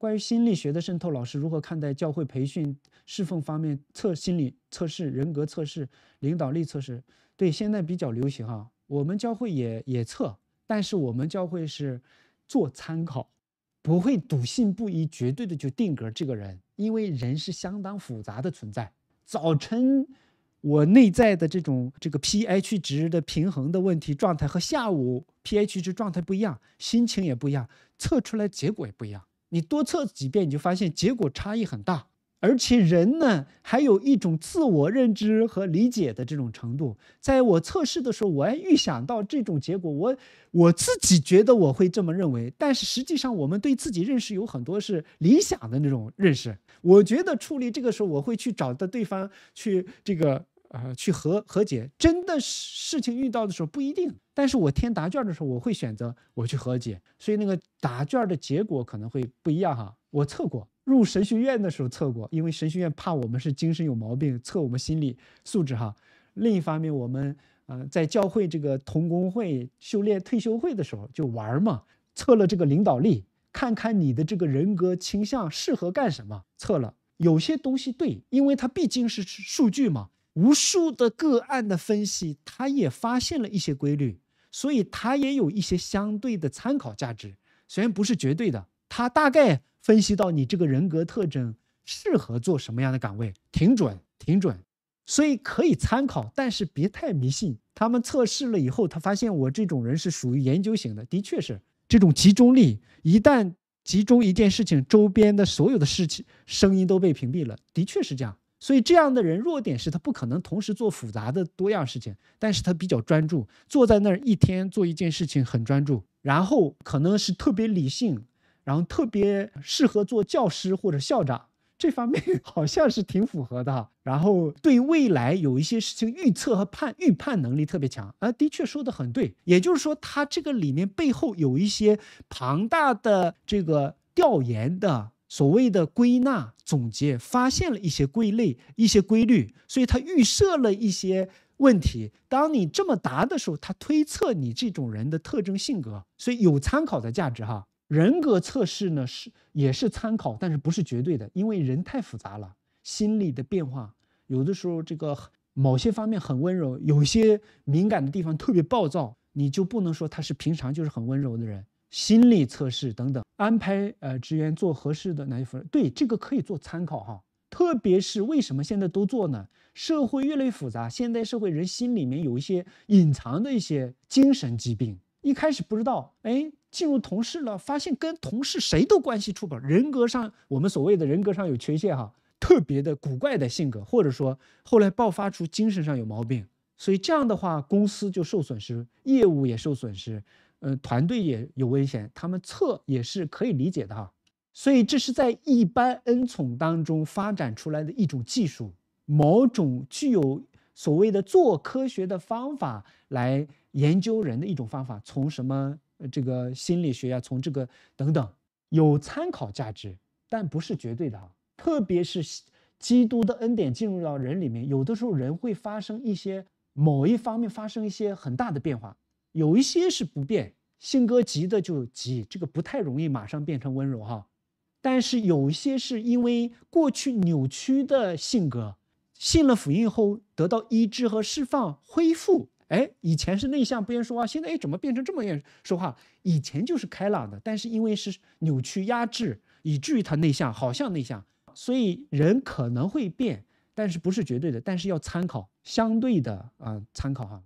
关于心理学的渗透，老师如何看待教会培训、侍奉方面测心理测试、人格测试、领导力测试？对，现在比较流行啊，我们教会也也测，但是我们教会是做参考，不会笃信不疑、绝对的就定格这个人，因为人是相当复杂的存在。早晨我内在的这种这个 pH 值的平衡的问题状态和下午 pH 值状态不一样，心情也不一样，测出来结果也不一样。你多测几遍，你就发现结果差异很大。而且人呢，还有一种自我认知和理解的这种程度。在我测试的时候，我还预想到这种结果。我我自己觉得我会这么认为，但是实际上我们对自己认识有很多是理想的那种认识。我觉得处理这个时候，我会去找到对方去这个。呃，去和和解，真的事情遇到的时候不一定。但是我填答卷的时候，我会选择我去和解，所以那个答卷的结果可能会不一样哈。我测过，入神学院的时候测过，因为神学院怕我们是精神有毛病，测我们心理素质哈。另一方面，我们呃在教会这个同工会修炼退休会的时候就玩嘛，测了这个领导力，看看你的这个人格倾向适合干什么，测了有些东西对，因为它毕竟是数据嘛。无数的个案的分析，他也发现了一些规律，所以他也有一些相对的参考价值，虽然不是绝对的。他大概分析到你这个人格特征适合做什么样的岗位，挺准，挺准，所以可以参考，但是别太迷信。他们测试了以后，他发现我这种人是属于研究型的，的确是这种集中力，一旦集中一件事情，周边的所有的事情声音都被屏蔽了，的确是这样。所以这样的人弱点是他不可能同时做复杂的多样事情，但是他比较专注，坐在那儿一天做一件事情很专注，然后可能是特别理性，然后特别适合做教师或者校长，这方面 好像是挺符合的。然后对未来有一些事情预测和判预判能力特别强，啊，的确说的很对。也就是说，他这个里面背后有一些庞大的这个调研的。所谓的归纳、总结、发现了一些归类、一些规律，所以他预设了一些问题。当你这么答的时候，他推测你这种人的特征性格，所以有参考的价值哈。人格测试呢是也是参考，但是不是绝对的，因为人太复杂了，心理的变化有的时候这个某些方面很温柔，有些敏感的地方特别暴躁，你就不能说他是平常就是很温柔的人。心理测试等等。安排呃职员做合适的奶粉，对这个可以做参考哈。特别是为什么现在都做呢？社会越来越复杂，现代社会人心里面有一些隐藏的一些精神疾病，一开始不知道，哎，进入同事了，发现跟同事谁都关系处不好，人格上我们所谓的人格上有缺陷哈，特别的古怪的性格，或者说后来爆发出精神上有毛病，所以这样的话公司就受损失，业务也受损失。呃，团队也有危险，他们测也是可以理解的哈。所以这是在一般恩宠当中发展出来的一种技术，某种具有所谓的做科学的方法来研究人的一种方法，从什么这个心理学呀，从这个等等，有参考价值，但不是绝对的啊。特别是基督的恩典进入到人里面，有的时候人会发生一些某一方面发生一些很大的变化。有一些是不变，性格急的就急，这个不太容易马上变成温柔哈。但是有一些是因为过去扭曲的性格，信了福音后得到医治和释放，恢复。哎，以前是内向，不愿说话，现在哎怎么变成这么意说话？以前就是开朗的，但是因为是扭曲压制，以至于他内向，好像内向。所以人可能会变，但是不是绝对的，但是要参考相对的啊，参考哈。